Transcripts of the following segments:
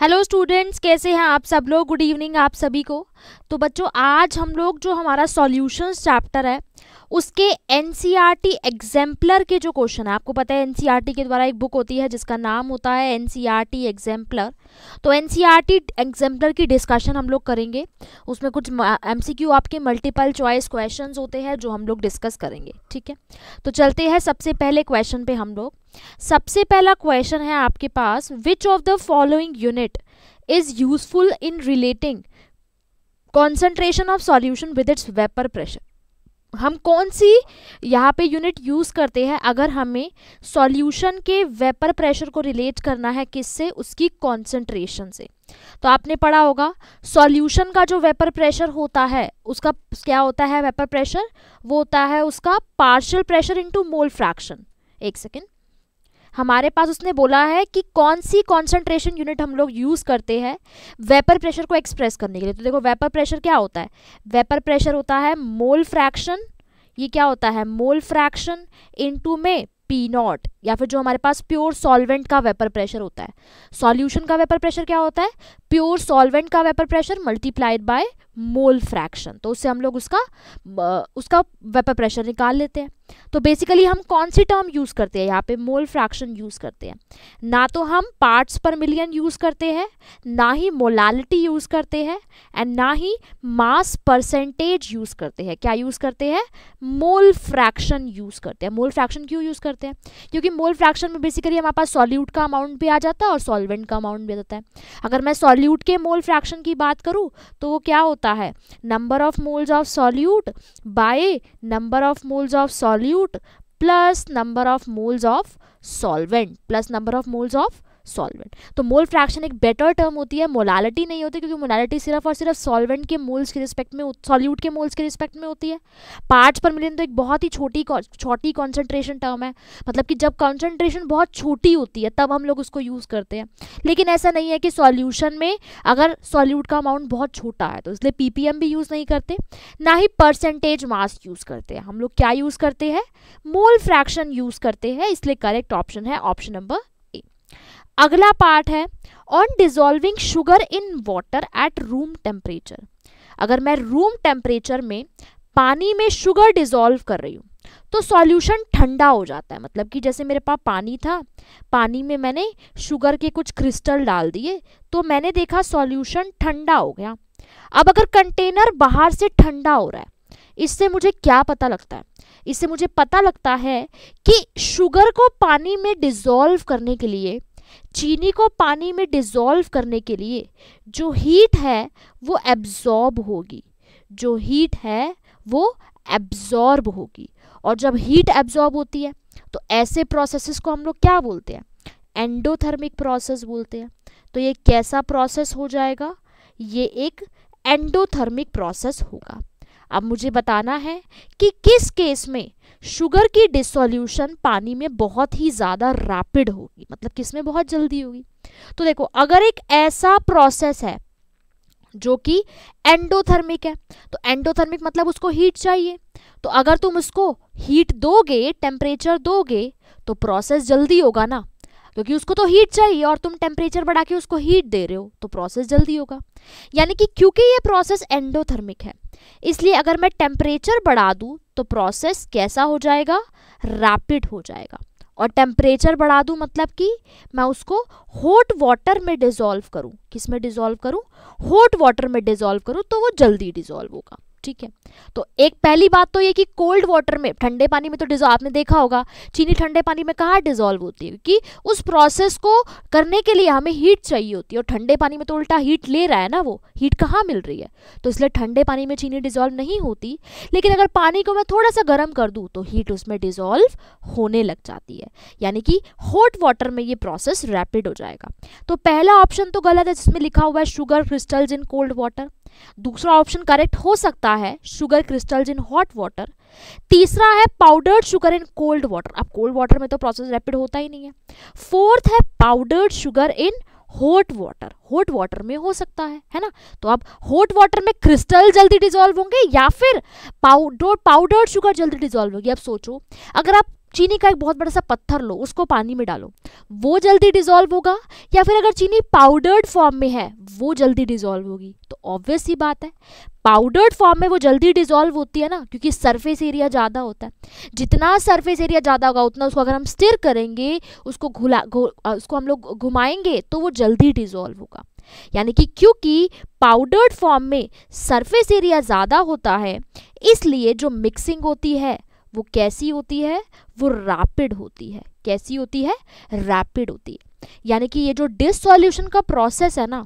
hello students कैसे हैं आप सब लोग गुड इवनिंग आप सभी को तो बच्चों आज हम लोग जो हमारा सॉल्यूशंस चैप्टर है उसके एनसीईआरटी एग्जाम्पलर e के जो क्वेश्चन है आपको पता है एनसीईआरटी e के द्वारा एक बुक होती है जिसका नाम होता है एनसीईआरटी एग्जाम्पलर e तो एनसीईआरटी एग्जाम्पलर की डिस्कशन हम लोग करेंगे उसमें कुछ एमसीक्यू आपके मल्टीपल चॉइस क्वेश्चंस होते हैं जो हम लोग डिस्कस करेंगे ठीक है तो चलते हैं सबसे पहले क्वेश्चन पे हम लोग सबसे पहला क्वेश्चन है आपके पास which of the following unit is useful in relating concentration of solution with its vapour pressure हम कौन सी यहाँ पे यूनिट यूज़ करते हैं अगर हमें सॉल्यूशन के वेपर प्रेशर को रिलेट करना है किससे उसकी कॉन्सेंट्रेशन से तो आपने पढ़ा होगा सॉल्यूशन का जो वेपर प्रेशर होता है उसका क्या होता है वेपर प्रेशर वो होता है उसका partial pressure into mole fraction एक सेकेंड हमारे पास उसने बोला है कि कौन सी कॉन्सेंट्रेशन यूनिट हम लोग यूज़ करते हैं वेपर प्रेशर को एक्सप्रेस करने के लिए तो देखो वेपर प्रेशर क्या होता है वेपर प्रेशर होता है मोल फ्रैक्शन ये क्या होता है मोल फ्रैक्शन इनटू में पी नॉट या फिर जो हमारे पास प्योर सॉल्वेंट का वेपर प्रेशर होता है सॉल्यूशन का वेपर प्रेशर क्या होता है प्योर सॉल्वेंट का vapour pressure multiplied by mole fraction तो उससे हम लोग उसका उसका वेपर प्रेशर निकाल लेते हैं तो बेसिकली हम कौन सी टर्म यूज़ करते हैं यहाँ पे मोल फ्रैक्शन यूज़ करते हैं ना तो हम पार्ट्स पर मिलियन यूज़ करते हैं ना ही मोलालिटी यूज़ करते हैं एंड ना ही मास परसेंटेज यूज़ करते हैं क्या यूज़ करते हैं मोल फ्रैक्शन यूज़ करते हैं मोल फ्रैक्शन क्यों यूज़ करते हैं क्योंकि मोल फ्रैक्शन में बेसिकली हमारे पास सॉल्यूट का अमाउंट भी आ जाता है और सॉल्वेंट का अमाउंट भी आ जाता है अगर मैं सॉल्यूट के मोल फ्रैक्शन की बात करूँ तो वो क्या होता है number of moles of solute by number of moles of sol solute plus number of moles of solvent plus number of moles of solvent तो मोल फ्रैक्शन एक बेटर टर्म होती है मोलालिटी नहीं होती क्योंकि मोलालिटी सिर्फ और सिर्फ सॉल्वेंट के मोल्स के रिस्पेक्ट में सॉल्यूट के मोल्स के रिस्पेक्ट में होती है पार्ट्स पर मिलियन तो एक बहुत ही छोटी छोटी कॉन्सेंट्रेशन टर्म है मतलब कि जब कॉन्सेंट्रेशन बहुत छोटी होती है तब हम लोग उसको यूज़ करते हैं लेकिन ऐसा नहीं है कि सॉल्यूशन में अगर सॉल्यूट का अमाउंट बहुत छोटा है तो इसलिए पी भी यूज़ नहीं करते ना ही परसेंटेज मास यूज़ करते हैं हम लोग क्या यूज़ करते हैं मोल फ्रैक्शन यूज़ करते हैं इसलिए करेक्ट ऑप्शन है ऑप्शन नंबर अगला पार्ट है on dissolving sugar in water at room temperature अगर मैं रूम टेम्परेचर में पानी में शुगर डिजोल्व कर रही हूँ तो सॉल्यूशन ठंडा हो जाता है मतलब कि जैसे मेरे पास पानी था पानी में मैंने शुगर के कुछ क्रिस्टल डाल दिए तो मैंने देखा सॉल्यूशन ठंडा हो गया अब अगर कंटेनर बाहर से ठंडा हो रहा है इससे मुझे क्या पता लगता है इससे मुझे पता लगता है कि शुगर को पानी में डिजोल्व करने के लिए चीनी को पानी में डिज़ोल्व करने के लिए जो हीट है वो एब्जॉर्ब होगी जो हीट है वो एब्जॉर्ब होगी और जब हीट एब्जॉर्ब होती है तो ऐसे प्रोसेसेस को हम लोग क्या बोलते हैं एंडोथर्मिक प्रोसेस बोलते हैं तो ये कैसा प्रोसेस हो जाएगा ये एक एंडोथर्मिक प्रोसेस होगा अब मुझे बताना है कि किस केस में शुगर की डिसोल्यूशन पानी में बहुत ही ज़्यादा रैपिड होगी मतलब किसमें बहुत जल्दी होगी तो देखो अगर एक ऐसा प्रोसेस है जो कि एंडोथर्मिक है तो एंडोथर्मिक मतलब उसको हीट चाहिए तो अगर तुम उसको हीट दोगे टेम्परेचर दोगे तो प्रोसेस जल्दी होगा ना क्योंकि उसको तो हीट चाहिए और तुम टेम्परेचर बढ़ा के उसको हीट दे रहे हो तो प्रोसेस जल्दी होगा यानी कि क्योंकि ये प्रोसेस एंडोथर्मिक है इसलिए अगर मैं टेम्परेचर बढ़ा दूँ तो प्रोसेस कैसा हो जाएगा रैपिड हो जाएगा और टेम्परेचर बढ़ा दूँ मतलब कि मैं उसको हॉट वाटर में डिज़ोल्व करूँ किस में डिज़ोल्व करूँ हॉट वाटर में डिज़ोल्व करूँ तो वो जल्दी डिज़ोल्व होगा ठीक है तो एक पहली बात तो ये कि कोल्ड वाटर में ठंडे पानी में तो डिजॉल्व आपने देखा होगा चीनी ठंडे पानी में कहाँ डिजॉल्व होती है क्योंकि उस प्रोसेस को करने के लिए हमें हीट चाहिए होती है और ठंडे पानी में तो उल्टा हीट ले रहा है ना वो हीट कहाँ मिल रही है तो इसलिए ठंडे पानी में चीनी डिजॉल्व नहीं होती लेकिन अगर पानी को मैं थोड़ा सा गर्म कर दूँ तो हीट उसमें डिजॉल्व होने लग जाती है यानी कि हॉट वाटर में ये प्रोसेस रैपिड हो जाएगा तो पहला ऑप्शन तो गलत है जिसमें लिखा हुआ है sugar crystals in cold water दूसरा ऑप्शन करेक्ट हो सकता होता है sugar crystals in hot water तीसरा है powdered sugar in cold water अब कोल्ड वाटर में तो प्रोसेस रैपिड होता ही नहीं है फोर्थ है powdered sugar in hot water hot water में हो सकता है है ना तो अब हॉट वाटर में क्रिस्टल जल्दी डिजोल्व होंगे या फिर पाउडर पाउडर्ड शुगर जल्दी डिजोल्व होगी अब सोचो अगर आप चीनी का एक बहुत बड़ा सा पत्थर लो उसको पानी में डालो वो जल्दी डिजोल्व होगा या फिर अगर चीनी पाउडर्ड फॉर्म में है वो जल्दी डिजोल्व होगी तो ऑब्वियस ही बात है पाउडर्ड फॉर्म में वो जल्दी डिजोल्व होती है ना क्योंकि सरफेस एरिया ज़्यादा होता है जितना सरफेस एरिया ज़्यादा होगा उतना उसको अगर हम स्टिर करेंगे उसको घुला उसको हम लोग घुमाएंगे तो वो जल्दी डिजोल्व होगा यानी कि क्योंकि पाउडर्ड फॉर्म में सरफेस एरिया ज़्यादा होता है इसलिए जो मिक्सिंग होती है वो कैसी होती है वो रैपिड होती है कैसी होती है रैपिड होती है यानी कि ये जो डिसोल्यूशन का प्रोसेस है ना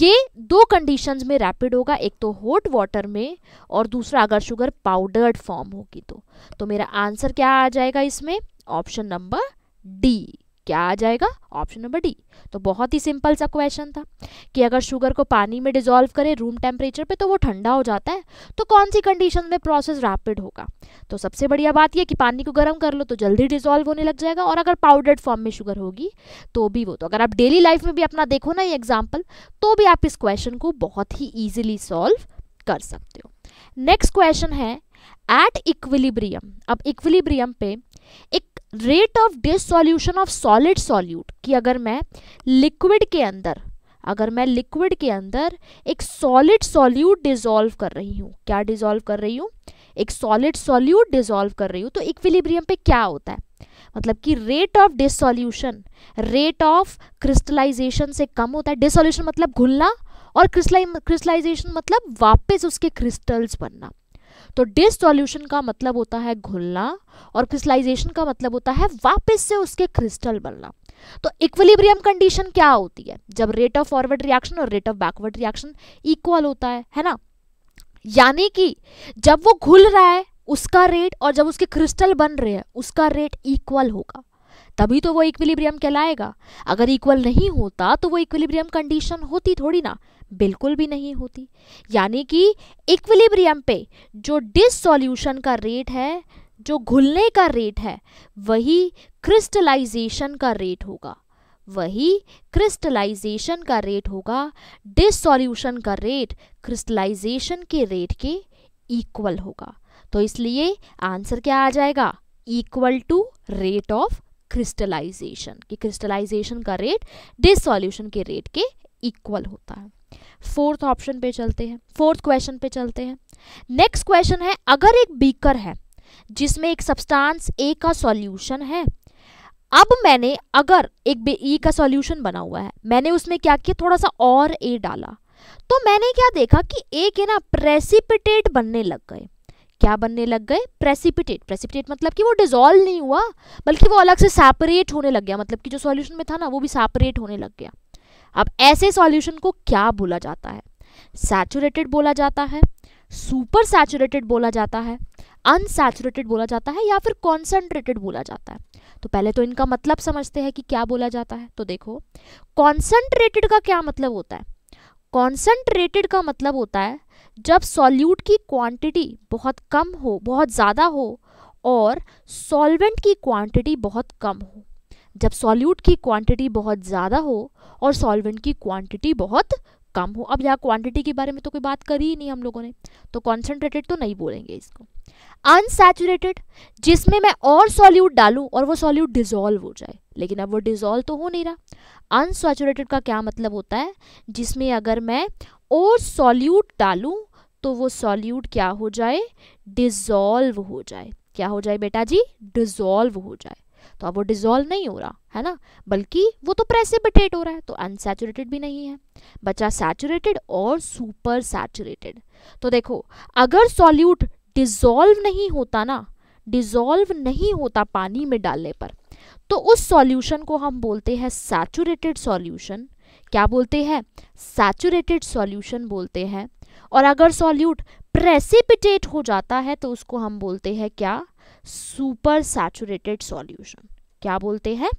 ये दो कंडीशंस में रैपिड होगा एक तो हॉट वाटर में और दूसरा अगर शुगर पाउडर्ड फॉर्म होगी तो तो मेरा आंसर क्या आ जाएगा इसमें ऑप्शन नंबर डी क्या आ जाएगा ऑप्शन नंबर डी तो बहुत ही सिंपल सा क्वेश्चन था कि अगर शुगर को पानी में डिजोल्व करें रूम टेम्परेचर पे तो वो ठंडा हो जाता है तो कौन सी कंडीशन में प्रोसेस रैपिड होगा तो सबसे बढ़िया बात यह कि पानी को गर्म कर लो तो जल्दी डिजोल्व होने लग जाएगा और अगर पाउडर्ड फॉर्म में शुगर होगी तो भी वो तो अगर आप डेली लाइफ में भी अपना देखो ना ये एग्जाम्पल तो भी आप इस क्वेश्चन को बहुत ही ईजिली सॉल्व कर सकते हो नेक्स्ट क्वेश्चन है एट इक्विलिब्रियम अब इक्विलिब्रियम पे एक rate of dissolution of solid solute कि अगर मैं लिक्विड के अंदर अगर मैं लिक्विड के अंदर एक सॉलिड सॉल्यूट डिजोल्व कर रही हूँ क्या डिजोल्व कर रही हूँ एक सॉलिड सॉल्यूट डिजोल्व कर रही हूँ तो इक्विलिब्रियम पे क्या होता है मतलब कि rate of dissolution rate of crystallisation से कम होता है डिसोल्यूशन मतलब घुलना और क्रिस्टलाइजेशन मतलब वापस उसके क्रिस्टल्स बनना तो डिसोल्यूशन का मतलब होता है घुलना और क्रिस्टलाइजेशन का मतलब होता है वापस से उसके क्रिस्टल बनना तो इक्विलिब्रियम कंडीशन क्या होती है जब रेट ऑफ फॉरवर्ड रिएक्शन और rate of backward reaction equal होता है है ना यानी कि जब वो घुल रहा है उसका रेट और जब उसके क्रिस्टल बन रहे हैं उसका रेट इक्वल होगा तभी तो वो इक्विलिब्रियम कहलाएगा अगर इक्वल नहीं होता तो वो इक्विलिब्रियम कंडीशन होती थोड़ी ना बिल्कुल भी नहीं होती यानी कि इक्विलिब्रियम पे जो डिसोल्यूशन का रेट है जो घुलने का रेट है वही क्रिस्टलाइजेशन का रेट होगा वही क्रिस्टलाइजेशन का रेट होगा डिसोल्यूशन का रेट क्रिस्टलाइजेशन के रेट के इक्वल होगा तो इसलिए आंसर क्या आ जाएगा equal to rate of crystallisation कि क्रिस्टलाइजेशन का रेट डिसोल्यूशन के रेट के इक्वल होता है फोर्थ ऑप्शन पे चलते हैं फोर्थ क्वेश्चन पे चलते हैं नेक्स्ट क्वेश्चन है अगर एक बीकर है जिसमें एक सब्सटेंस ए का सॉल्यूशन है अब मैंने अगर एक ई e का सॉल्यूशन बना हुआ है मैंने उसमें क्या किया थोड़ा सा और ए डाला तो मैंने क्या देखा कि ए के ना प्रेसिपिटेट बनने लग गए क्या बनने लग गए प्रेसिपिटेट प्रेसिपिटेट मतलब कि वो डिजोल्व नहीं हुआ बल्कि वो अलग से सेपरेट होने लग गया मतलब कि जो सॉल्यूशन में था ना वो भी सेपरेट होने लग गया अब ऐसे सॉल्यूशन को क्या बोला जाता है सैचुरेटेड बोला जाता है सुपर सैचुरेटेड बोला जाता है अनसैचुरेटेड बोला जाता है या फिर कॉन्सेंट्रेटेड बोला जाता है तो पहले तो इनका मतलब समझते हैं कि क्या बोला जाता है तो देखो कॉन्सेंट्रेटेड का क्या मतलब होता है कॉन्सेंट्रेटेड का मतलब होता है जब सॉल्यूट की क्वांटिटी बहुत कम हो बहुत ज़्यादा हो और सॉल्वेंट की क्वांटिटी बहुत कम हो जब सॉल्यूट की क्वांटिटी बहुत ज़्यादा हो और सॉल्वेंट की क्वांटिटी बहुत कम हो अब यहाँ क्वांटिटी के बारे में तो कोई बात करी ही नहीं हम लोगों ने तो कॉन्सेंट्रेटेड तो नहीं बोलेंगे इसको अनसेचुरेटेड जिसमें मैं और सॉल्यूट डालूं और वो सॉल्यूट डिजोल्व हो जाए लेकिन अब वो डिजोल्व तो हो नहीं रहा अनसेचुरेटेड का क्या मतलब होता है जिसमें अगर मैं और सॉल्यूट डालूं तो वो सॉल्यूट क्या हो जाए डिजोल्व हो जाए क्या हो जाए बेटा जी डिजोल्व हो जाए तो अब वो डिजोल्व नहीं हो रहा है ना बल्कि वो तो प्रेसिपिटेट हो रहा है तो अनसेचुरेटेड भी नहीं है बचा सैचुरेटेड और सुपर सैचुरेटेड तो देखो अगर सॉल्यूट डिजोल्व नहीं होता ना डिजोल्व नहीं होता पानी में डालने पर तो उस सॉल्यूशन को हम बोलते हैं सैचुरेटेड सॉल्यूशन क्या बोलते हैं सैचुरेटेड सॉल्यूशन बोलते हैं और अगर सॉल्यूट प्रेसिपिटेट हो जाता है तो उसको हम बोलते हैं क्या सुपर सैचुरेटेड सॉल्यूशन क्या बोलते हैं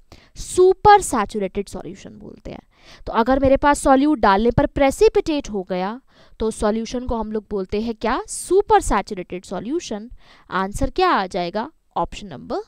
सुपर सैचुरेटेड सॉल्यूशन बोलते हैं तो अगर मेरे पास सॉल्यूट डालने पर प्रेसिपिटेट हो गया तो सॉल्यूशन को हम लोग बोलते हैं क्या सुपर सैचुरेटेड सॉल्यूशन आंसर क्या आ जाएगा ऑप्शन नंबर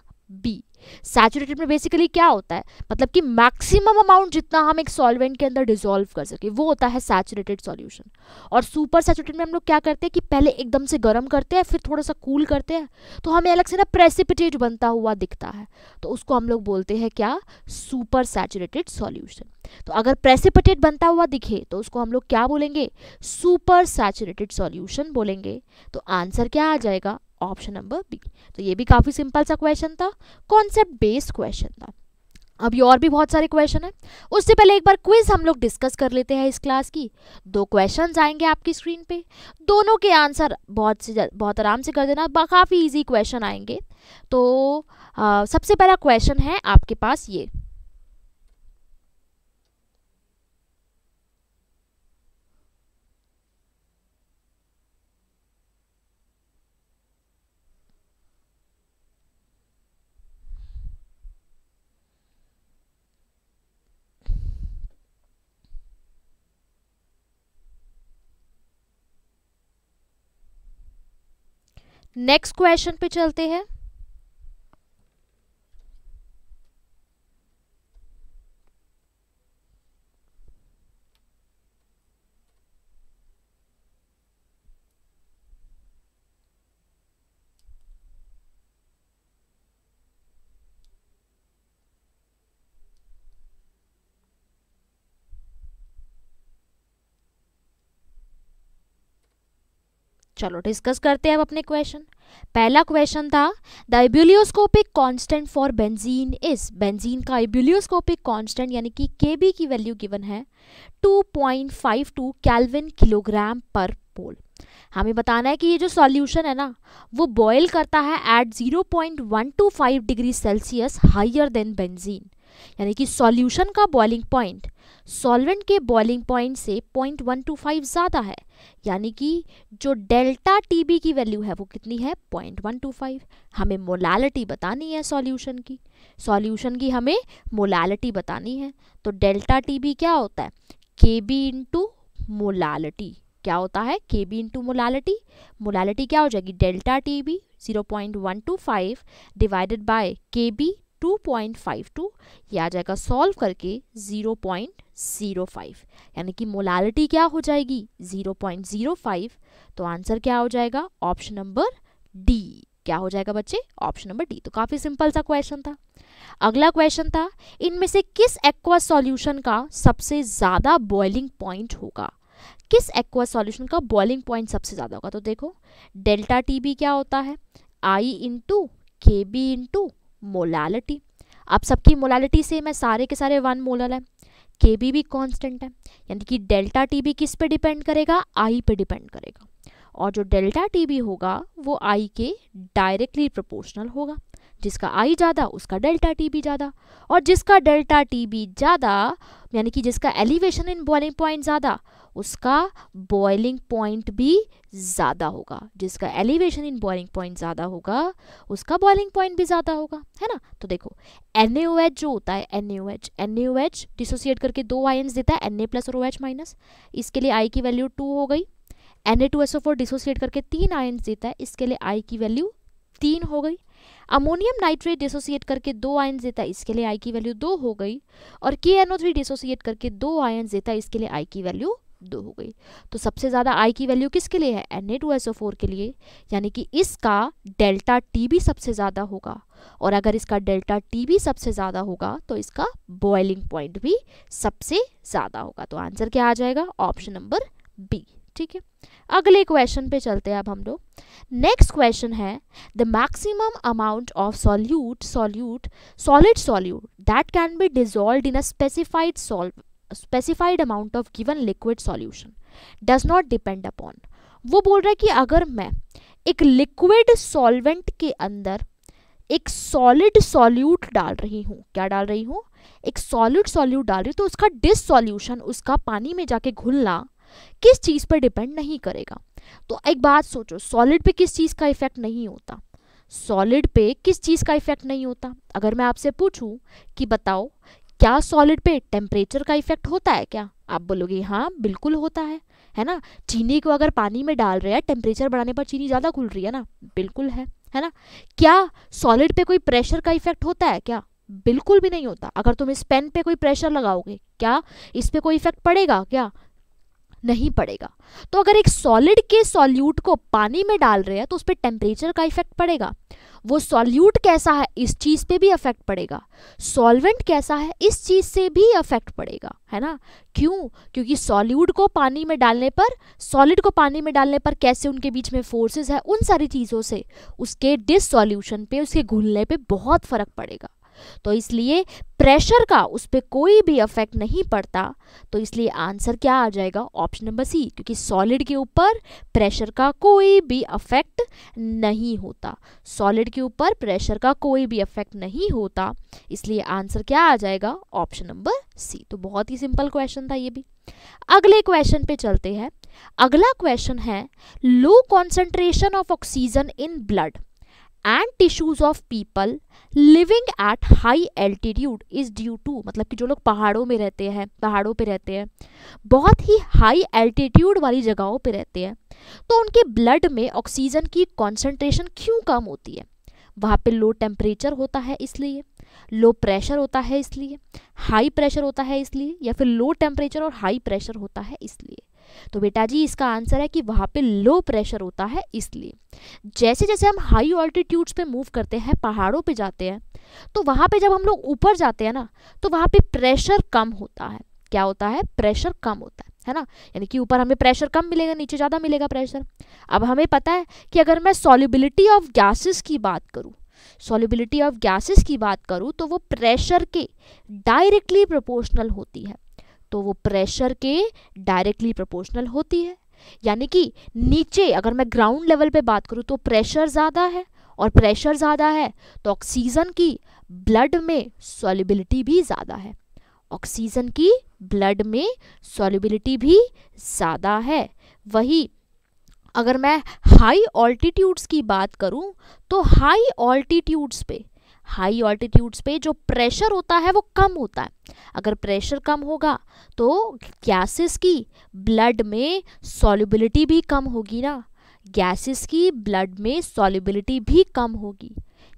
बी सैचुरेटेड में बेसिकली क्या होता है मतलब कि मैक्सिमम अमाउंट जितना हम एक सॉल्वेंट के अंदर डिजोल्व कर सके वो होता है सैचुरेटेड सॉल्यूशन और सुपर सैचुरेटेड में हम लोग क्या करते हैं कि पहले एकदम से गर्म करते हैं फिर थोड़ा सा कूल करते हैं तो हमें अलग से ना प्रेसिपिटेट बनता हुआ दिखता है तो उसको हम लोग बोलते हैं क्या सुपर सैचुरेटेड सॉल्यूशन तो अगर प्रेसिपिटेट बनता हुआ दिखे तो उसको हम लोग क्या बोलेंगे सुपर सैचुरेटेड सॉल्यूशन बोलेंगे तो आंसर क्या आ जाएगा ऑप्शन नंबर बी तो ये भी काफ़ी सिंपल सा क्वेश्चन था कॉन्सेप्ट बेस्ड क्वेश्चन था अभी और भी बहुत सारे क्वेश्चन हैं उससे पहले एक बार क्विज हम लोग डिस्कस कर लेते हैं इस क्लास की दो क्वेश्चंस आएंगे आपकी स्क्रीन पे दोनों के आंसर बहुत से बहुत आराम से कर देना काफ़ी इजी क्वेश्चन आएंगे तो आ, सबसे पहला क्वेश्चन है आपके पास ये नेक्स्ट क्वेश्चन पे चलते हैं चलो डिस्कस करते हैं अब अपने क्वेश्चन पहला क्वेश्चन था the ebullioscopic constant for benzene is benzene का एब्यूलियोस्कोपिक कांस्टेंट यानी कि के की वैल्यू गिवन है 2.52 कैल्विन किलोग्राम पर पोल हमें बताना है कि ये जो सॉल्यूशन है ना वो बॉयल करता है at 0.125 degree Celsius higher than benzene यानी कि सॉल्यूशन का बॉइलिंग पॉइंट सॉल्वेंट के बॉइलिंग पॉइंट से पॉइंट वन टू फाइव ज़्यादा है यानी कि जो डेल्टा टीबी की वैल्यू है वो कितनी है पॉइंट वन टू फाइव हमें मोलालिटी बतानी है सॉल्यूशन की सॉल्यूशन की हमें मोलालिटी बतानी है तो डेल्टा टीबी क्या होता है के बी इंटू मोलालिटी क्या होता है K B into molality molality क्या हो जाएगी delta T B zero point one two five divided by K B 2.52 ये आ जाएगा सॉल्व करके 0.05 यानी कि मोलालिटी क्या हो जाएगी 0.05 तो आंसर क्या हो जाएगा ऑप्शन नंबर डी क्या हो जाएगा बच्चे ऑप्शन नंबर डी तो काफी सिंपल सा क्वेश्चन था अगला क्वेश्चन था इनमें से किस एक्वा सॉल्यूशन का सबसे ज्यादा बॉइलिंग पॉइंट होगा किस एक्वा सॉल्यूशन का बॉइलिंग पॉइंट सबसे ज्यादा होगा तो देखो डेल्टा टी बी क्या होता है I into K B into molality अब सबकी मोलालिटी सेम है सारे के सारे वन मोलल है के बी भी कॉन्स्टेंट है यानी कि डेल्टा टी बी किस पे डिपेंड करेगा आई पे डिपेंड करेगा और जो डेल्टा टी बी होगा वो आई के डायरेक्टली प्रोपोर्शनल होगा जिसका आई ज़्यादा उसका डेल्टा टी बी ज़्यादा और जिसका डेल्टा टी बी ज़्यादा यानी कि जिसका एलिवेशन इन बॉइलिंग पॉइंट ज़्यादा उसका बॉइलिंग पॉइंट भी ज़्यादा होगा जिसका एलिवेशन इन बॉइलिंग पॉइंट ज़्यादा होगा उसका बॉइलिंग पॉइंट भी ज़्यादा होगा है ना तो देखो एन जो होता है N A H N H dissociate करके दो आयन्स देता है एन ए प्लस और ओ एच माइनस इसके लिए आई की वैल्यू टू हो गई N A two S O four dissociate करके तीन आयन्स देता है इसके लिए आई की वैल्यू तीन हो गई अमोनियम नाइट्रेट डिसोसिएट करके दो आयन्स देता है इसके लिए आई की वैल्यू दो हो गई और के एन ओ थ्री डिसोसिएट करके दो आयन्स देता है इसके लिए आई की वैल्यू दो हो गई तो सबसे ज़्यादा आई की वैल्यू किसके लिए है N A two S O four के लिए यानी कि इसका डेल्टा टी भी सबसे ज़्यादा होगा और अगर इसका डेल्टा टी भी सबसे ज़्यादा होगा तो इसका बॉइलिंग पॉइंट भी सबसे ज़्यादा होगा तो आंसर क्या आ जाएगा ऑप्शन नंबर बी ठीक है अगले क्वेश्चन पे चलते हैं अब हम लोग नेक्स्ट क्वेश्चन है the maximum amount of solute solute solid solute that can be dissolve in a specified solve specified amount of given liquid solution does not depend upon वो बोल रहा है कि अगर मैं एक लिक्विड सॉल्वेंट के अंदर एक सॉलिड सॉल्यूट डाल रही हूँ क्या डाल रही हूँ एक सॉलिड सॉल्यूट डाल रही हूँ तो उसका डिससॉल्यूशन उसका पानी में जाके घुलना किस चीज़ पर डिपेंड नहीं करेगा तो एक बात सोचो सॉलिड पे किस चीज़ का इफेक्ट नहीं होता सॉलिड पे किस चीज़ का इफेक्ट नहीं होता अगर मैं आपसे पूछूं कि बताओ क्या सॉलिड पे टेम्परेचर का इफेक्ट होता है क्या आप बोलोगे हाँ बिल्कुल होता है है ना चीनी को अगर पानी में डाल रहे हैं टेम्परेचर बढ़ाने पर चीनी ज़्यादा घुल रही है ना बिल्कुल है है ना क्या सॉलिड पे कोई प्रेशर का इफेक्ट होता है क्या बिल्कुल भी नहीं होता अगर तुम इस पेन पे कोई प्रेशर लगाओगे क्या इस पर कोई इफेक्ट पड़ेगा क्या नहीं पड़ेगा तो अगर एक सॉलिड के सॉल्यूट को पानी में डाल रहे हैं तो उस पर टेम्परेचर का इफेक्ट पड़ेगा वो सॉल्यूट कैसा है इस चीज़ पे भी अफेक्ट पड़ेगा सॉल्वेंट कैसा है इस चीज़ से भी अफेक्ट पड़ेगा है ना क्यों क्योंकि सॉल्यूट को पानी में डालने पर सॉलिड को पानी में डालने पर कैसे उनके बीच में फोर्सेस है उन सारी चीज़ों से उसके डिसोल्यूशन पे उसके घुलने पे बहुत फ़र्क पड़ेगा तो इसलिए प्रेशर का उस पर कोई भी इफेक्ट नहीं पड़ता तो इसलिए आंसर क्या आ जाएगा ऑप्शन नंबर सी क्योंकि सॉलिड के ऊपर प्रेशर का कोई भी इफेक्ट नहीं होता सॉलिड के ऊपर प्रेशर का कोई भी इफेक्ट नहीं होता इसलिए आंसर क्या आ जाएगा ऑप्शन नंबर सी तो बहुत ही सिंपल क्वेश्चन था ये भी अगले क्वेश्चन पे चलते हैं अगला क्वेश्चन है low concentration of oxygen in blood and tissues of people living at high altitude is due to मतलब कि जो लोग पहाड़ों में रहते हैं पहाड़ों पे रहते हैं बहुत ही हाई एल्टीट्यूड वाली जगहों पे रहते हैं तो उनके ब्लड में ऑक्सीजन की कॉन्सेंट्रेशन क्यों कम होती है वहाँ पे लो टेम्परेचर होता है इसलिए लो प्रेशर होता है इसलिए हाई प्रेशर होता है इसलिए या फिर लो टेम्परेचर और हाई प्रेशर होता है इसलिए तो बेटा जी इसका आंसर है कि वहाँ पे लो प्रेशर होता है इसलिए जैसे जैसे हम हाई ऑल्टीट्यूड्स पे मूव करते हैं पहाड़ों पे जाते हैं तो वहाँ पे जब हम लोग ऊपर जाते हैं ना तो वहाँ पे प्रेशर कम होता है क्या होता है प्रेशर कम होता है है ना यानी कि ऊपर हमें प्रेशर कम मिलेगा नीचे ज़्यादा मिलेगा प्रेशर अब हमें पता है कि अगर मैं सॉल्युबिलिटी ऑफ गैसेस की बात करूँ सॉल्युबिलिटी ऑफ गैसेस की बात करूँ तो वो प्रेशर के डायरेक्टली प्रोपोर्शनल होती है तो वो प्रेशर के डायरेक्टली प्रोपोर्शनल होती है यानी कि नीचे अगर मैं ग्राउंड लेवल पे बात करूँ तो प्रेशर ज़्यादा है और प्रेशर ज़्यादा है तो ऑक्सीजन की ब्लड में सॉलिबिलिटी भी ज़्यादा है ऑक्सीजन की ब्लड में सॉलिबिलिटी भी ज़्यादा है वही अगर मैं हाई ऑल्टीट्यूड्स की बात करूं तो हाई ऑल्टीट्यूड्स पे हाई ऑल्टीट्यूड्स पे जो प्रेशर होता है वो कम होता है अगर प्रेशर कम होगा तो गैसेस की ब्लड में सॉलिबिलिटी भी कम होगी ना गैसेस की ब्लड में सॉलिबिलिटी भी कम होगी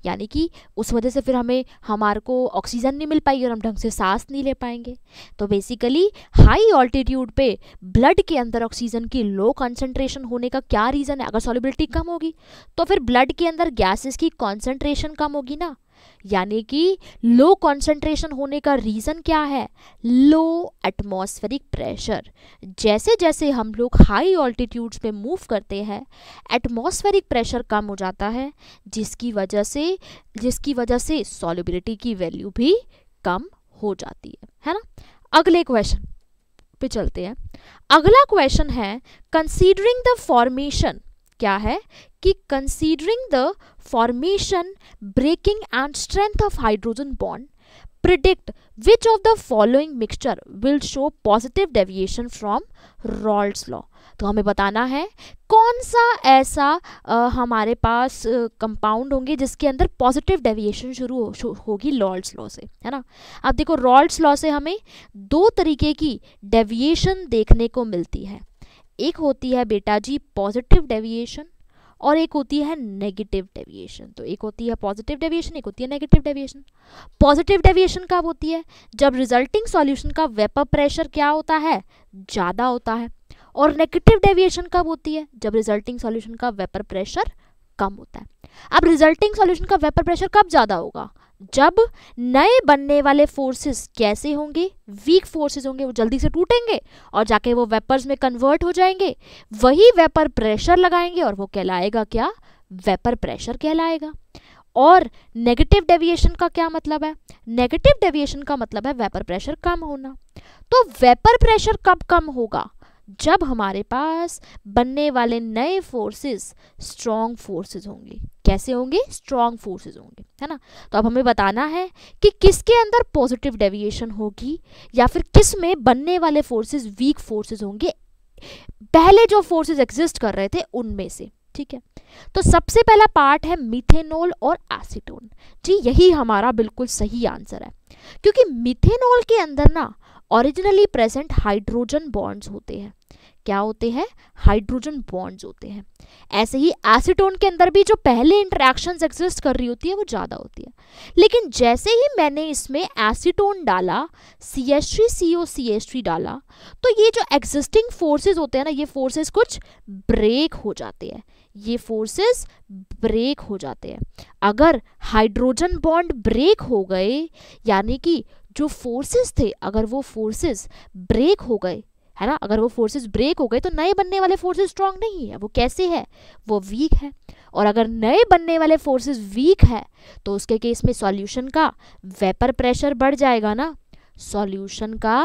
यानी कि उस वजह से फिर हमें हमारे को ऑक्सीजन नहीं मिल पाएगी और हम ढंग से सांस नहीं ले पाएंगे तो बेसिकली हाई ऑल्टीट्यूड पे ब्लड के अंदर ऑक्सीजन की लो कंसनट्रेशन होने का क्या रीज़न है अगर सॉलिबिलिटी कम होगी तो फिर ब्लड के अंदर गैसेस की कॉन्सेंट्रेशन कम होगी ना यानी कि लो कंसंट्रेशन होने का रीज़न क्या है लो एटमॉस्फेरिक प्रेशर जैसे जैसे हम लोग हाई ऑल्टीट्यूड्स पे मूव करते हैं एटमॉस्फेरिक प्रेशर कम हो जाता है जिसकी वजह से जिसकी वजह से सॉलिबिलिटी की वैल्यू भी कम हो जाती है है ना अगले क्वेश्चन पे चलते हैं अगला क्वेश्चन है कंसीडरिंग द फॉर्मेशन क्या है कि considering the formation breaking and strength of hydrogen bond predict which of the following mixture will show positive deviation from Raoult law तो हमें बताना है कौन सा ऐसा आ, हमारे पास कंपाउंड होंगे जिसके अंदर पॉजिटिव डेविएशन शुरू हो, होगी लॉल्ड्स लॉ से है ना अब देखो रॉल्ट लॉ से हमें दो तरीके की डेविएशन देखने को मिलती है एक होती है बेटा जी पॉजिटिव डेविएशन और एक होती है नेगेटिव डेविएशन तो एक होती है पॉजिटिव डेविएशन एक होती है नेगेटिव डेविएशन पॉजिटिव डेविएशन कब होती है जब रिजल्टिंग सॉल्यूशन का वेपर प्रेशर क्या होता है ज़्यादा होता है और नेगेटिव डेविएशन कब होती है जब रिजल्टिंग सॉल्यूशन का वेपर प्रेशर कम होता है अब रिजल्टिंग सॉल्यूशन का वेपर प्रेशर कब ज़्यादा होगा जब नए बनने वाले फोर्सेस कैसे होंगे वीक फोर्सेस होंगे वो जल्दी से टूटेंगे और जाके वो वेपर्स में कन्वर्ट हो जाएंगे वही वेपर प्रेशर लगाएंगे और वो कहलाएगा क्या वेपर प्रेशर कहलाएगा और नेगेटिव डेविएशन का क्या मतलब है नेगेटिव डेविएशन का मतलब है वेपर प्रेशर कम होना तो वेपर प्रेशर कब कम होगा जब हमारे पास बनने वाले नए फोर्सेस स्ट्रॉन्ग फोर्सेस होंगे कैसे होंगे स्ट्रॉन्ग फोर्सेस होंगे है ना तो अब हमें बताना है कि किसके अंदर पॉजिटिव डेविएशन होगी या फिर किस में बनने वाले फोर्सेस वीक फोर्सेस होंगे पहले जो फोर्सेस एग्जिस्ट कर रहे थे उनमें से ठीक है तो सबसे पहला पार्ट है मिथेनॉल और एसिटोन जी यही हमारा बिल्कुल सही आंसर है क्योंकि मिथेनॉल के अंदर ना ओरिजिनली प्रेजेंट हाइड्रोजन बॉन्ड्स होते हैं क्या होते हैं हाइड्रोजन बॉन्ड्स होते हैं ऐसे ही एसीटोन के अंदर भी जो पहले इंटरेक्शन एग्जिस्ट कर रही होती है वो ज़्यादा होती है लेकिन जैसे ही मैंने इसमें एसीटोन डाला C S three C O C S three डाला तो ये जो एग्जिस्टिंग फोर्सेज होते हैं ना ये फोर्सेज कुछ ब्रेक हो जाते हैं ये फोर्सेस ब्रेक हो जाते हैं अगर हाइड्रोजन बॉन्ड ब्रेक हो गए यानी कि जो फोर्सेस थे अगर वो फोर्सेस ब्रेक हो गए है ना अगर वो फोर्सेस ब्रेक हो गए तो नए बनने वाले फोर्सेस स्ट्रांग नहीं है वो कैसे है वो वीक है और अगर नए बनने वाले फोर्सेस वीक है तो उसके केस में सॉल्यूशन का वेपर प्रेशर बढ़ जाएगा ना सॉल्यूशन का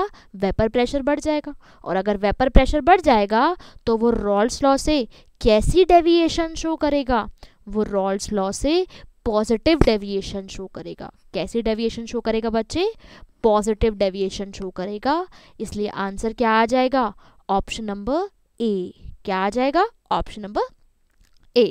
वेपर प्रेशर बढ़ जाएगा और अगर वेपर प्रेशर बढ़ जाएगा तो वो रॉल्स लॉ से कैसी डेविएशन शो करेगा वो रॉल्स लॉ से पॉजिटिव डेविएशन शो करेगा कैसे डेविएशन शो करेगा बच्चे पॉजिटिव डेविएशन शो करेगा इसलिए आंसर क्या आ जाएगा ऑप्शन नंबर ए क्या आ जाएगा ऑप्शन नंबर ए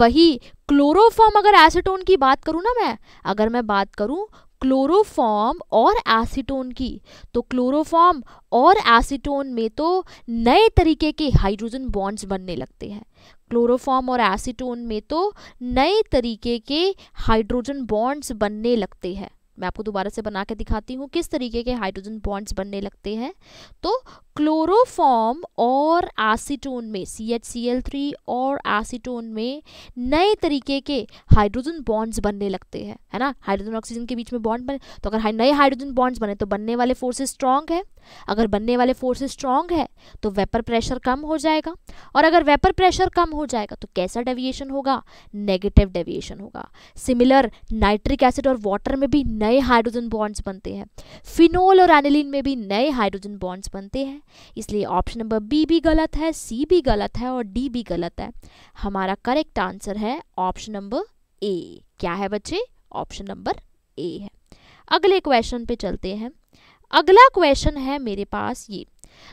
वही क्लोरोफॉर्म अगर एसिटोन की बात करूँ ना मैं अगर मैं बात करूँ क्लोरोफॉर्म और एसीटोन की तो क्लोरोफॉर्म और एसीटोन में तो नए तरीके के हाइड्रोजन बॉन्ड्स बनने लगते हैं क्लोरोफॉर्म और एसीटोन में तो नए तरीके के हाइड्रोजन बॉन्ड्स बनने लगते हैं मैं आपको दोबारा से बना के दिखाती हूँ किस तरीके के हाइड्रोजन बॉन्ड्स बनने लगते हैं तो क्लोरोफॉर्म और एसीटोन में C H C L three और एसीटोन में नए तरीके के हाइड्रोजन बॉन्ड्स बनने लगते हैं है ना हाइड्रोजन ऑक्सीजन के बीच में बॉन्ड बने तो अगर हाँ, नए हाइड्रोजन बॉन्ड्स बने तो बनने वाले फोर्सेस स्ट्रांग है अगर बनने वाले फोर्सेस स्ट्रांग है तो वेपर प्रेशर कम हो जाएगा और अगर वेपर प्रेशर कम हो जाएगा तो कैसा डेविएशन होगा नेगेटिव डेविएशन होगा सिमिलर नाइट्रिक एसिड और वाटर में भी नए हाइड्रोजन बॉन्ड्स बनते हैं फिनोल और एनिलिन में भी नए हाइड्रोजन बॉन्ड्स बनते हैं इसलिए ऑप्शन नंबर बी भी गलत है सी भी गलत है और डी भी गलत है हमारा करेक्ट आंसर है ऑप्शन नंबर ए क्या है बच्चे ऑप्शन नंबर ए है अगले क्वेश्चन पे चलते हैं अगला क्वेश्चन है मेरे पास ये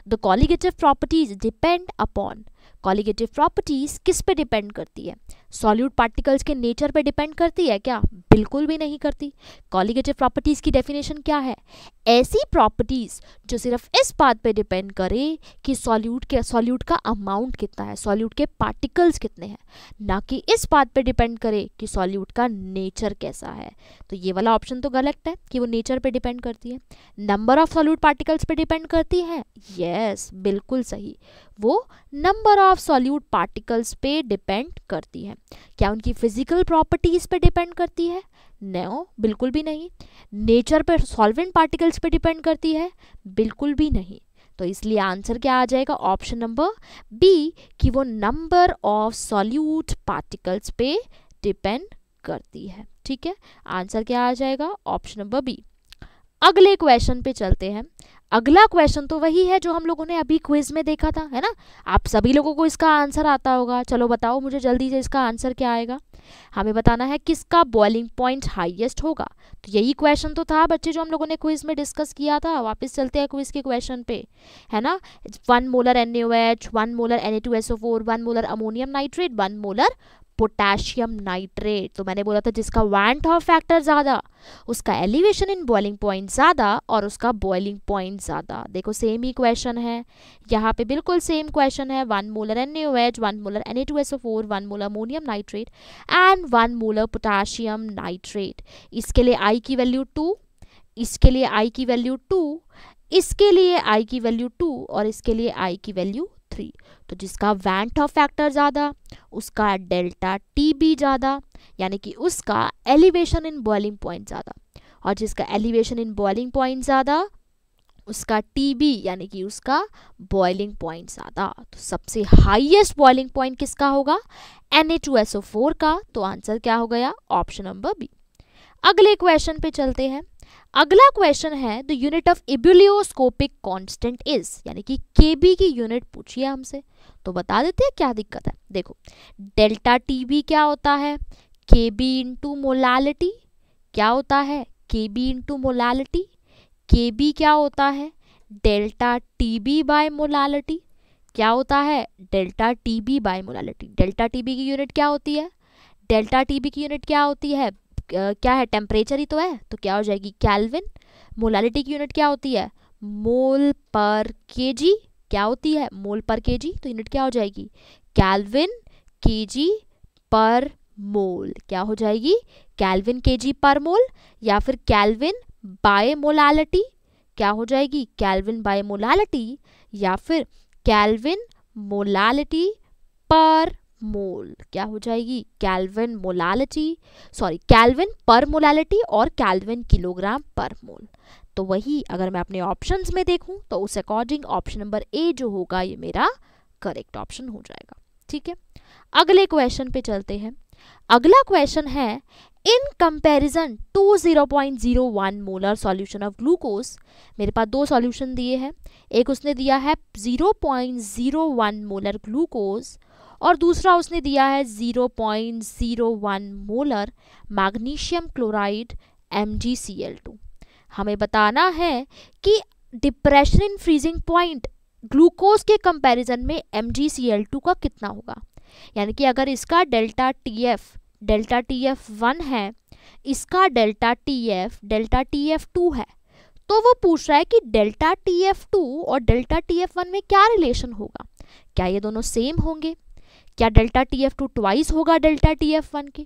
the colligative properties depend upon colligative properties किस पे डिपेंड करती है सॉल्यूट पार्टिकल्स के नेचर पे डिपेंड करती है क्या बिल्कुल भी नहीं करती कॉलिगेटिव प्रॉपर्टीज की डेफिनेशन क्या है ऐसी प्रॉपर्टीज़ जो सिर्फ इस बात पे डिपेंड करे कि सॉल्यूट के सॉल्यूट का अमाउंट कितना है सॉल्यूट के पार्टिकल्स कितने हैं ना कि इस बात पे डिपेंड करे कि सॉल्यूट का नेचर कैसा है तो ये वाला ऑप्शन तो गलत है कि वो नेचर पे डिपेंड करती है नंबर ऑफ सॉल्यूट पार्टिकल्स पे डिपेंड करती है यस yes, बिल्कुल सही वो नंबर ऑफ सॉल्यूट पार्टिकल्स पे डिपेंड करती है क्या उनकी फिजिकल प्रॉपर्टीज़ पे डिपेंड करती है नो बिल्कुल भी नहीं नेचर पर सॉल्वेंट पार्टिकल्स पर डिपेंड करती है बिल्कुल भी नहीं तो इसलिए आंसर क्या आ जाएगा ऑप्शन नंबर बी कि वो नंबर ऑफ सॉल्यूट पार्टिकल्स पे डिपेंड करती है ठीक है आंसर क्या आ जाएगा ऑप्शन नंबर बी अगले क्वेश्चन पे चलते हैं अगला क्वेश्चन तो वही है जो हम लोगों ने अभी क्विज में देखा था है ना आप सभी लोगों को इसका आंसर आता होगा चलो बताओ मुझे जल्दी से इसका आंसर क्या आएगा हमें बताना है किसका बॉइलिंग पॉइंट हाईएस्ट होगा तो यही क्वेश्चन तो था बच्चे जो हम लोगों ने क्विज में डिस्कस किया था वापस चलते हैं क्विज के क्वेश्चन पे है ना one molar N one molar N A two four one molar ammonium nitrate one molar potassium nitrate तो मैंने बोला था जिसका वैंट हॉफ फैक्टर ज़्यादा उसका एलिवेशन इन बॉइलिंग पॉइंट ज़्यादा और उसका बॉइलिंग पॉइंट ज़्यादा देखो सेम ही क्वेश्चन है यहाँ पे बिल्कुल सेम क्वेश्चन है one molar N H one molar N A two S O four one molar ammonium nitrate and one molar potassium nitrate इसके लिए आई की वैल्यू टू इसके लिए आई की वैल्यू टू इसके लिए आई की वैल्यू टू और इसके लिए आई की वैल्यू थ्री तो जिसका वैंट ऑफ फैक्टर ज़्यादा उसका डेल्टा टी बी ज़्यादा यानी कि उसका एलिवेशन इन बॉइलिंग पॉइंट ज़्यादा और जिसका एलिवेशन इन बॉइलिंग पॉइंट ज़्यादा उसका टी बी यानी कि उसका बॉइलिंग पॉइंट ज़्यादा तो सबसे हाइएस्ट बॉइलिंग पॉइंट किसका होगा फोर का तो आंसर क्या हो गया ऑप्शन नंबर बी अगले क्वेश्चन पे चलते हैं अगला क्वेश्चन है the unit of ebullioscopic constant is यानी कि केबी की यूनिट पूछिए हमसे तो बता देते हैं क्या दिक्कत है देखो डेल्टा टीबी क्या होता है के बी इंटू मोलालिटी क्या होता है K B into molality K B क्या होता है delta T B by molality क्या होता है delta T B by molality delta T B की यूनिट क्या होती है डेल्टा टी बी की यूनिट क्या होती है क्या है टेम्परेचर ही तो है तो क्या हो जाएगी कैलविन मोलालिटी की यूनिट क्या होती है मोल पर के क्या होती है मोल पर के तो यूनिट क्या हो जाएगी कैलविन के पर मोल क्या हो जाएगी कैलविन के पर मोल या फिर कैलविन बाय मोलालिटी क्या हो जाएगी कैलविन बाय मोलालिटी या फिर कैलविन मोलालिटी पर मोल क्या हो जाएगी कैल्विन मोलालिटी सॉरी कैल्विन पर मोलालिटी और कैल्विन किलोग्राम पर मोल तो वही अगर मैं अपने ऑप्शंस में देखूं तो उस अकॉर्डिंग ऑप्शन नंबर ए जो होगा ये मेरा करेक्ट ऑप्शन हो जाएगा ठीक है अगले क्वेश्चन पे चलते हैं अगला क्वेश्चन है in comparison to zero point zero one molar solution of glucose मेरे पास दो सॉल्यूशन दिए हैं एक उसने दिया है zero point zero one molar glucose और दूसरा उसने दिया है 0.01 मोलर मैग्नीशियम क्लोराइड एम हमें बताना है कि depression in freezing point glucose के कंपैरिजन में एम का कितना होगा यानी कि अगर इसका delta T F delta T F one है इसका delta T F delta T F two है तो वो पूछ रहा है कि डेल्टा टी एफ टू और डेल्टा टी एफ वन में क्या रिलेशन होगा क्या ये दोनों सेम होंगे क्या delta T F two twice होगा डेल्टा टी एफ वन के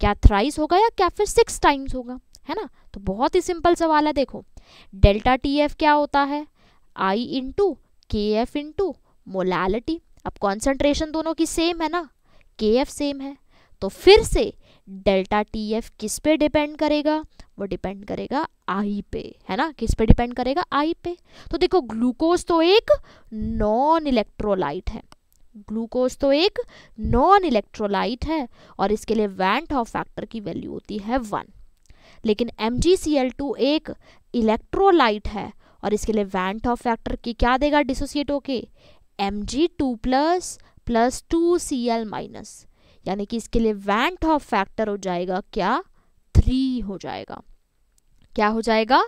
क्या थ्राइस होगा या क्या फिर सिक्स टाइम्स होगा है ना तो बहुत ही सिंपल सवाल है देखो डेल्टा टी एफ क्या होता है I into K F into molality अब कॉन्सेंट्रेशन दोनों की सेम है ना के एफ सेम है तो फिर से डेल्टा टी एफ किस पे डिपेंड करेगा वो डिपेंड करेगा आई पे है ना किस पे डिपेंड करेगा आई पे तो देखो ग्लूकोज तो एक नॉन इलेक्ट्रोलाइट है ग्लूकोज तो एक नॉन इलेक्ट्रोलाइट है और इसके लिए वैंट ऑफ फैक्टर की वैल्यू होती है वन लेकिन एम एक इलेक्ट्रोलाइट है और इसके लिए वैंट ऑफ फैक्टर की क्या देगा डिसोसिएट होके M G two plus plus two C L minus यानी कि इसके लिए वैंट ऑफ फैक्टर हो जाएगा क्या थ्री हो जाएगा क्या हो जाएगा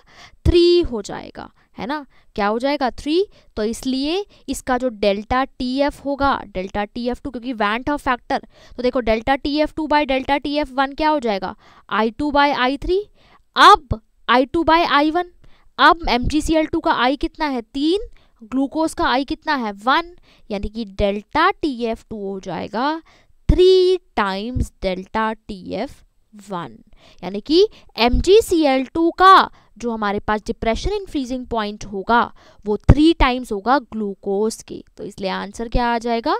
थ्री हो जाएगा है ना क्या हो जाएगा थ्री तो इसलिए इसका जो डेल्टा टी एफ होगा डेल्टा टी एफ टू क्योंकि वैंट ऑफ फैक्टर तो देखो delta T F two by delta T F one क्या हो जाएगा I two by I three अब I two by I one अब M G C L two का I कितना है तीन ग्लूकोज का आई कितना है वन यानी कि डेल्टा टी एफ टू हो जाएगा three times delta T F one यानी कि एम का जो हमारे पास डिप्रेशन फ्रीजिंग पॉइंट होगा वो थ्री टाइम्स होगा ग्लूकोज के तो इसलिए आंसर क्या आ जाएगा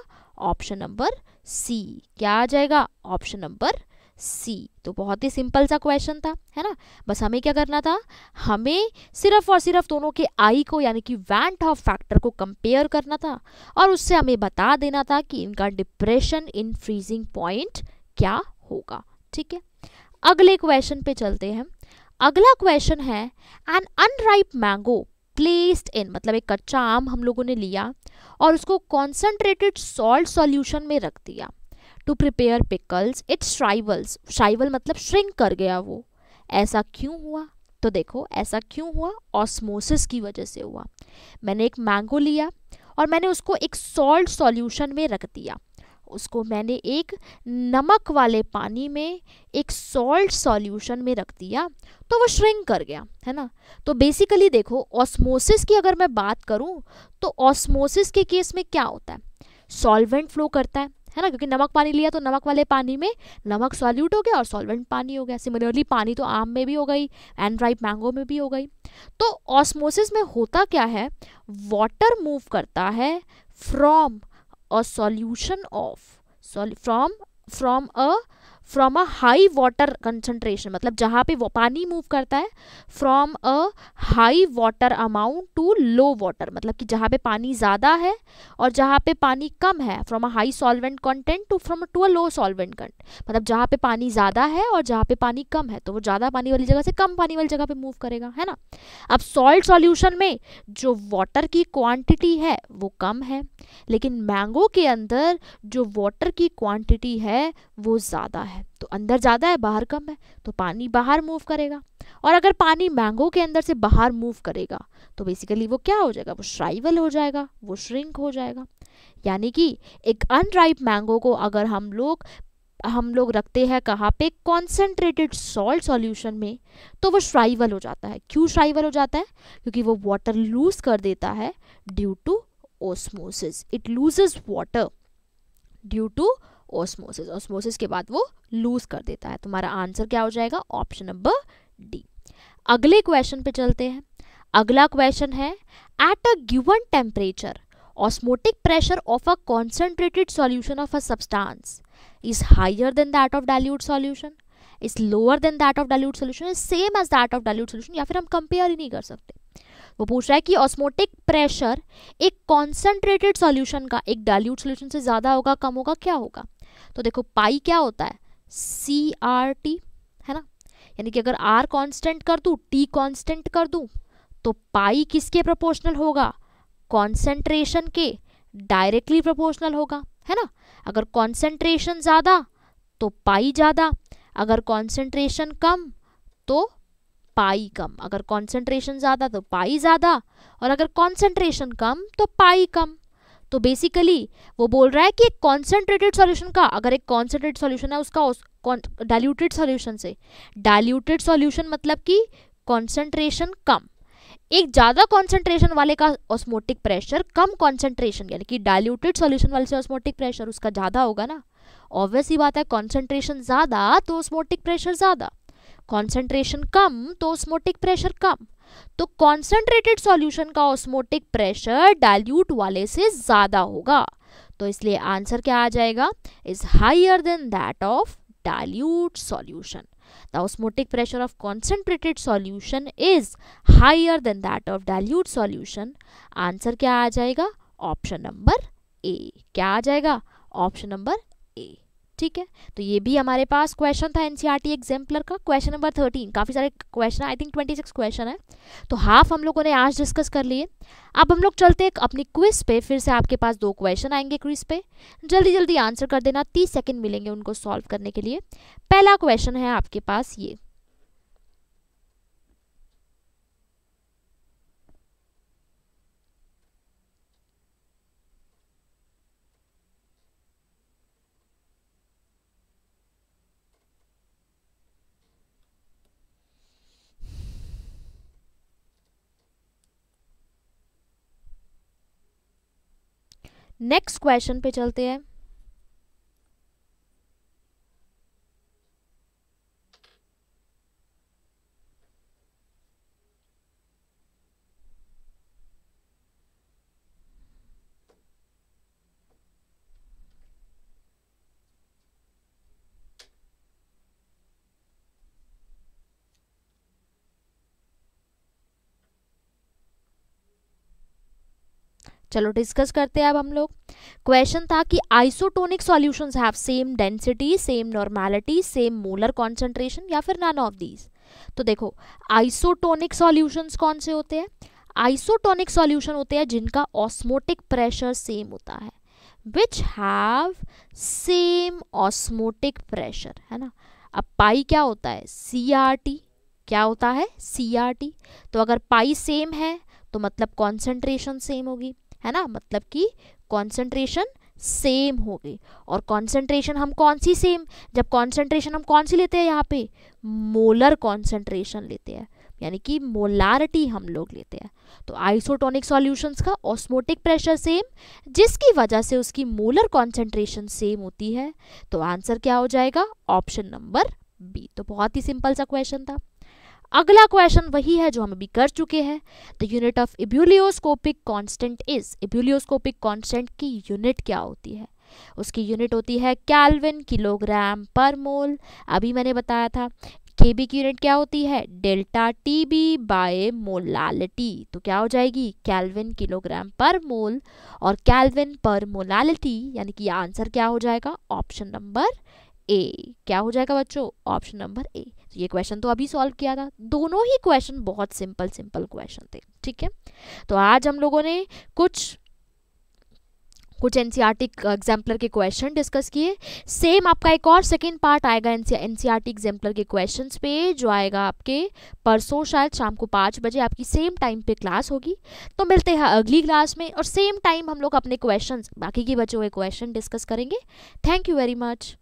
ऑप्शन नंबर सी क्या आ जाएगा ऑप्शन नंबर सी तो बहुत ही सिंपल सा क्वेश्चन था है ना बस हमें क्या करना था हमें सिर्फ और सिर्फ दोनों के आई को यानी कि वैंट ऑफ फैक्टर को कंपेयर करना था और उससे हमें बता देना था कि इनका डिप्रेशन इन फ्रीजिंग पॉइंट क्या होगा ठीक है अगले क्वेश्चन पे चलते हैं अगला क्वेश्चन है an unripe mango placed in मतलब एक कच्चा आम हम लोगों ने लिया और उसको कॉन्सेंट्रेटेड सॉल्ट सॉल्यूशन में रख दिया to prepare pickles it's shrivels shrivel मतलब श्रिंक कर गया वो ऐसा क्यों हुआ तो देखो ऐसा क्यों हुआ ऑस्मोसिस की वजह से हुआ मैंने एक मैंगो लिया और मैंने उसको एक सॉल्ट सॉल्यूशन में रख दिया उसको मैंने एक नमक वाले पानी में एक सॉल्ट सॉल्यूशन में रख दिया तो वो श्रिंक कर गया है ना तो बेसिकली देखो ऑस्मोसिस की अगर मैं बात करूँ तो ऑस्मोसिस के केस में क्या होता है सॉल्वेंट फ्लो करता है है ना क्योंकि नमक पानी लिया तो नमक वाले पानी में नमक सॉल्यूट हो गया और सॉल्वेंट पानी हो गया सिमिलरली पानी तो आम में भी हो गई एंड राइप मैंगो में भी हो गई तो ऑस्मोसिस में होता क्या है वाटर मूव करता है from a solution of sol from from a from a high water concentration मतलब जहाँ पे पानी मूव करता है from a high water amount to low water मतलब कि जहाँ पे पानी ज़्यादा है और जहाँ पे पानी कम है from a high solvent content to from to a low solvent content मतलब जहाँ पे पानी ज़्यादा है और जहाँ पे पानी कम है तो वो ज़्यादा पानी वाली जगह से कम पानी वाली जगह पर मूव करेगा है ना अब सॉल्ट सॉल्यूशन में जो वाटर की क्वान्टिटी है वो कम है लेकिन मैंगो के अंदर जो वाटर की क्वान्टिटी है वो ज़्यादा है है तो अंदर ज़्यादा है बाहर कम है तो पानी बाहर मूव करेगा और अगर पानी मैंगो के अंदर से बाहर मूव करेगा तो बेसिकली वो क्या हो जाएगा वो श्राइवल हो जाएगा वो श्रिंक हो जाएगा यानी कि एक अनराइप मैंगो को अगर हम लोग हम लोग रखते हैं कहाँ पे कॉन्सेंट्रेटेड सॉल्ट सॉल्यूशन में तो वो श्राइवल हो जाता है क्यों श्राइवल हो जाता है क्योंकि वो वाटर लूज कर देता है due to osmosis it loses water due to osmosis osmosis के बाद वो लूज कर देता है तुम्हारा आंसर क्या हो जाएगा ऑप्शन नंबर डी अगले क्वेश्चन पे चलते हैं अगला क्वेश्चन है at a given temperature osmotic pressure of a concentrated solution of a substance is higher than that of dilute solution is lower than that of dilute solution is same as that of dilute solution या फिर हम compare ही नहीं कर सकते वो पूछ रहा है कि ऑस्मोटिक प्रेशर एक कॉन्सेंट्रेटेड सॉल्यूशन का एक डाइल्यूट सॉल्यूशन से ज़्यादा होगा कम होगा क्या होगा तो देखो पाई क्या होता है सी आर टी है ना यानी कि अगर आर कांस्टेंट कर दूँ टी कांस्टेंट कर दूँ तो पाई किसके प्रोपोर्शनल होगा कॉन्सेंट्रेशन के डायरेक्टली प्रोपोर्शनल होगा है ना अगर कॉन्सेंट्रेशन ज़्यादा तो पाई ज़्यादा अगर कॉन्सेंट्रेशन कम तो पाई कम अगर कॉन्सेंट्रेशन ज़्यादा तो पाई ज़्यादा और अगर कॉन्सेंट्रेशन कम तो पाई कम तो बेसिकली वो बोल रहा है कि एक कॉन्सेंट्रेटेड सॉल्यूशन का अगर एक कॉन्सेंट्रेट सॉल्यूशन है उसका डाइल्यूटेड सॉल्यूशन से डाइल्यूटेड सॉल्यूशन मतलब कि कॉन्सेंट्रेशन कम एक ज़्यादा कॉन्सेंट्रेशन वाले का ऑस्मोटिक प्रेशर कम कॉन्सेंट्रेशन यानी कि डाइल्यूटेड सॉल्यूशन वाले से ऑस्मोटिक प्रेशर उसका ज़्यादा होगा ना ऑब्वियस ही बात है कॉन्सेंट्रेशन ज़्यादा तो ऑस्मोटिक प्रेशर ज़्यादा कॉन्सेंट्रेशन कम तो ऑस्मोटिक प्रेशर कम तो कॉन्सेंट्रेटेड सॉल्यूशन का ऑस्मोटिक प्रेशर डाइल्यूट वाले से ज्यादा होगा तो इसलिए आंसर क्या आ जाएगा is higher than that of dilute solution the osmotic pressure of concentrated solution is higher than that of dilute solution answer क्या आ जाएगा ऑप्शन नंबर ए क्या आ जाएगा ऑप्शन नंबर ए ठीक है तो ये भी हमारे पास क्वेश्चन था एनसीईआरटी एग्जाम्पलर e का क्वेश्चन नंबर थर्टीन काफ़ी सारे question I think twenty six question है तो हाफ हम लोगों ने आज डिस्कस कर लिए अब हम लोग चलते हैं अपनी क्विज पे फिर से आपके पास दो क्वेश्चन आएंगे क्विज पे जल्दी जल्दी आंसर कर देना तीस सेकेंड मिलेंगे उनको सॉल्व करने के लिए पहला क्वेश्चन है आपके पास ये नेक्स्ट क्वेश्चन पे चलते हैं चलो डिस्कस करते हैं अब हम लोग क्वेश्चन था कि isotonic solutions have same density same normality same molar concentration या फिर नन ऑफ दीज तो देखो आइसोटोनिक सॉल्यूशंस कौन से होते हैं आइसोटोनिक सॉल्यूशन होते हैं जिनका ऑस्मोटिक प्रेशर सेम होता है which have same osmotic pressure है ना अब पाई क्या होता है सी आर टी क्या होता है सी आर टी तो अगर पाई सेम है तो मतलब कॉन्सेंट्रेशन सेम होगी है ना मतलब कि कॉन्सेंट्रेशन सेम हो गई और कॉन्सेंट्रेशन हम कौन सी सेम जब कॉन्सेंट्रेशन हम कौन सी लेते हैं यहाँ पे मोलर कॉन्सेंट्रेशन लेते हैं यानी कि मोलारिटी हम लोग लेते हैं तो आइसोटोनिक सॉल्यूशंस का ऑस्मोटिक प्रेशर सेम जिसकी वजह से उसकी मोलर कॉन्सेंट्रेशन सेम होती है तो आंसर क्या हो जाएगा ऑप्शन नंबर बी तो बहुत ही सिंपल सा क्वेश्चन था अगला क्वेश्चन वही है जो हम अभी कर चुके हैं the unit of ebullioscopic constant is ebullioscopic constant की यूनिट क्या होती है उसकी यूनिट होती है कैलविन किलोग्राम पर मोल अभी मैंने बताया था के बी की यूनिट क्या होती है delta T B by molality तो क्या हो जाएगी कैलविन किलोग्राम पर मोल और कैलविन पर मोलालिटी यानी कि आंसर क्या हो जाएगा ऑप्शन नंबर ए क्या हो जाएगा बच्चों ऑप्शन नंबर ए ये क्वेश्चन तो अभी सॉल्व किया था दोनों ही क्वेश्चन बहुत सिंपल सिंपल क्वेश्चन थे ठीक है तो आज हम लोगों ने कुछ कुछ एन एग्जाम्पलर e के क्वेश्चन डिस्कस किए सेम आपका एक और सेकेंड पार्ट आएगा एन सी एग्जाम्पलर के क्वेश्चन पे जो आएगा आपके परसों शायद शाम को पाँच बजे आपकी सेम टाइम पे क्लास होगी तो मिलते हैं अगली क्लास में और सेम टाइम हम लोग अपने क्वेश्चन बाकी के बचे हुए क्वेश्चन डिस्कस करेंगे थैंक यू वेरी मच